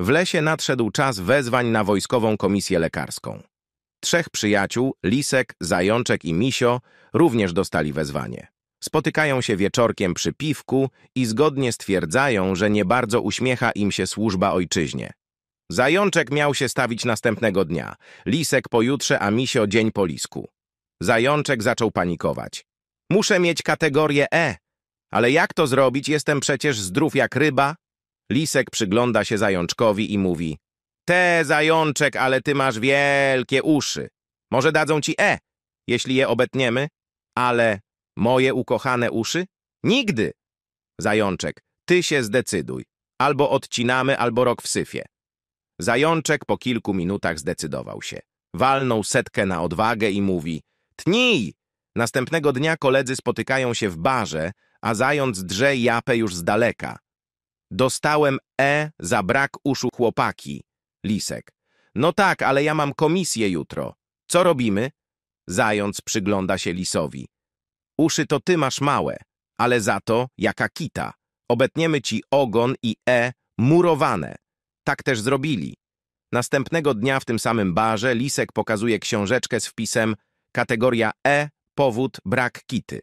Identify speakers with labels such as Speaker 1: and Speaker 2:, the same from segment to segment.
Speaker 1: W lesie nadszedł czas wezwań na Wojskową Komisję Lekarską. Trzech przyjaciół, Lisek, Zajączek i Misio, również dostali wezwanie. Spotykają się wieczorkiem przy piwku i zgodnie stwierdzają, że nie bardzo uśmiecha im się służba ojczyźnie. Zajączek miał się stawić następnego dnia, Lisek pojutrze, a Misio dzień po lisku. Zajączek zaczął panikować. Muszę mieć kategorię E, ale jak to zrobić, jestem przecież zdrów jak ryba, Lisek przygląda się zajączkowi i mówi Te, zajączek, ale ty masz wielkie uszy. Może dadzą ci E, jeśli je obetniemy? Ale moje ukochane uszy? Nigdy! Zajączek, ty się zdecyduj. Albo odcinamy, albo rok w syfie. Zajączek po kilku minutach zdecydował się. Walnął setkę na odwagę i mówi Tnij! Następnego dnia koledzy spotykają się w barze, a zając drze japę już z daleka. Dostałem E za brak uszu chłopaki. Lisek. No tak, ale ja mam komisję jutro. Co robimy? Zając przygląda się lisowi. Uszy to ty masz małe, ale za to jaka kita. Obetniemy ci ogon i E murowane. Tak też zrobili. Następnego dnia w tym samym barze Lisek pokazuje książeczkę z wpisem kategoria E, powód, brak kity.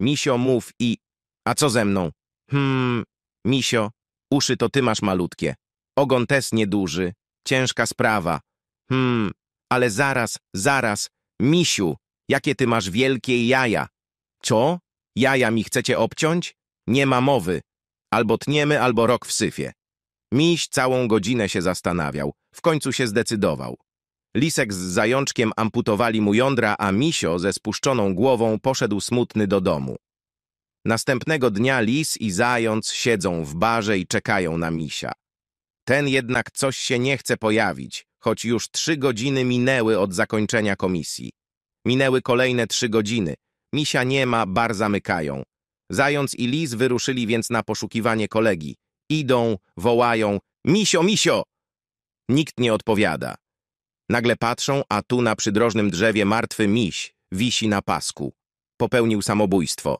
Speaker 1: Misio mów i... A co ze mną? Hmm, Misio, Uszy to ty masz malutkie. Ogon też nieduży. Ciężka sprawa. Hmm, ale zaraz, zaraz. Misiu, jakie ty masz wielkie jaja. Co? Jaja mi chcecie obciąć? Nie ma mowy. Albo tniemy, albo rok w syfie. Miś całą godzinę się zastanawiał. W końcu się zdecydował. Lisek z zajączkiem amputowali mu jądra, a misio ze spuszczoną głową poszedł smutny do domu. Następnego dnia lis i zając siedzą w barze i czekają na misia. Ten jednak coś się nie chce pojawić, choć już trzy godziny minęły od zakończenia komisji. Minęły kolejne trzy godziny. Misia nie ma, bar zamykają. Zając i lis wyruszyli więc na poszukiwanie kolegi. Idą, wołają, misio, misio! Nikt nie odpowiada. Nagle patrzą, a tu na przydrożnym drzewie martwy miś wisi na pasku. Popełnił samobójstwo.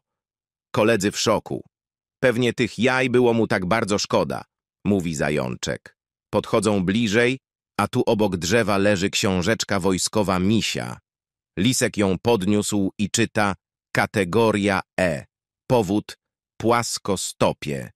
Speaker 1: Koledzy w szoku. Pewnie tych jaj było mu tak bardzo szkoda, mówi zajączek. Podchodzą bliżej, a tu obok drzewa leży książeczka wojskowa Misia. Lisek ją podniósł i czyta kategoria E. Powód płaskostopie.